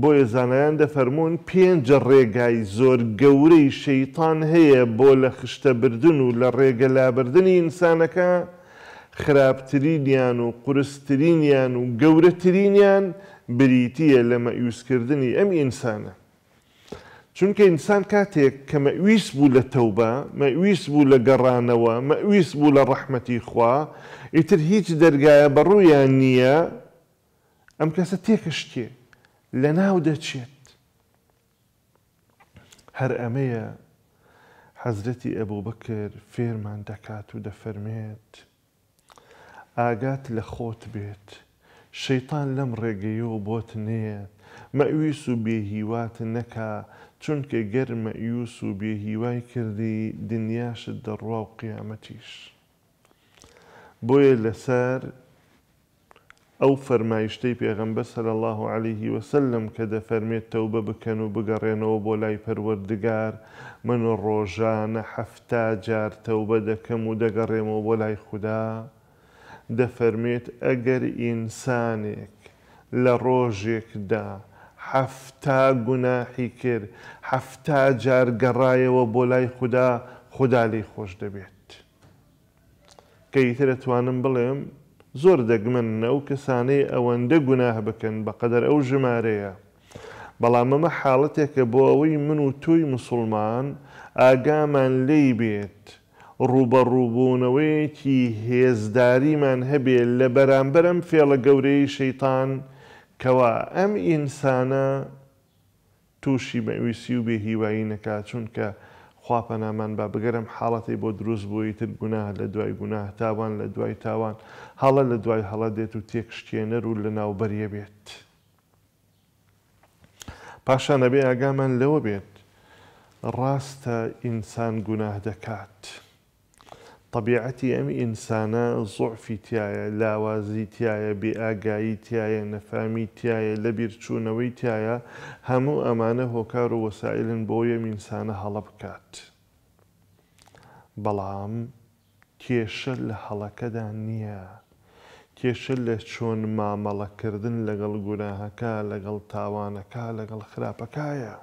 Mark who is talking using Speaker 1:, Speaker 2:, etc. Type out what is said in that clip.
Speaker 1: بۆ ێزانایان دەفەرمونون پێنجە ڕێگای زۆر گەورەی شەیتان هەیە بۆ لە خشتەبردن و لە ڕێگە لابردننی ئینسانەکە خراپترینیان و قرستترینیان و گەورەترینیان بریتیە لە مەئوسکردنی ئەم ئینسانە. چونکە ئینسان کاتێک کە مەویست بوو لە تەوبە مەویست بوو لە گەڕانەوە مەویست بوو لە ڕەحمەتی خوا ئیتر هیچ دەرگایە بەڕوویان نییە ئەم کەسە تێکەشتێک. لە ناو دەچێت هەر ئەمەیە حەزرەتی ئەبوو بکر فێرمان دەکات و دەفەرمێت ئاگات لە خۆت بێت شەیتان لەم ڕێگەیەوە بۆت نەیە مەویس و بێهیوات نەکا چونکە گەرمە یوس و بێهیوای کردی دنیاشت دەڕوا و قیامەتیش بۆیە لەسەر ئەو فەرمایشتەی پێغەمبە سەر الله عليهلی وسلم کە دەفەرمێت تەوبە بکەن و بگەڕێنەوە بۆ لای پەروەردگار من و ڕۆژانە هەفتا جار تەوبە دەکەم و دەگەڕێمەوە بۆ لای خوددا دەفەرمێت ئەگەر ئینسانێک لە ڕۆژێکدا هەفتا گوناحی کرد هەفتا جار گەڕایەوە بۆ لای خوددا خوددا لی خۆش دەبێت کە ئیتر دەتوانم بڵێم زۆر دەگمن ئەو کەسانەی ئەوەندە گوناه بکەن بەقەدەر ئەو ژمارەیە. بەڵام ئەمە حاڵەتێکە بۆ ئەوەی من و توی مسلمان ئاگامان لی بێت ڕوبەڕووبوونەوەیەکی هێزداریمان هەبێ لە بەرامبەرم فێڵە گەورەی شەیتان کەوا ئەم ئینسانە تووشی بەویسی و بێ هیوایی نەکات چونکە خواپەنامان با بگەرم حاڵەتی بۆ دروست بوویتر گونا لە دوای گونا تاوان لە دوای تاوان هەڵە لە دوای هەڵە دێت و تێکشتێنەر و لە ناوبەریە بێت. پاشان نەبێ ئاگامان لەوە بێت ڕاستە ئینسان گوناه دەکات. طبیعەتی ئەم ئینسانە زۆعفی تایە لاوازی تایە بێئگایی تایە نەفامی تایە لە بیرچوونەوەی تایە هەموو ئەمانە هۆکار و وەسائلن بۆ یەم ئینسانە هەڵە بکات. بەڵام کێشە لە هەڵەکەدا نییە. کێشە لە چۆن مامەڵەکردن لەگەڵ گوناهەکە لەگەڵ تاوانەکە لەگەڵ خراپەکایە.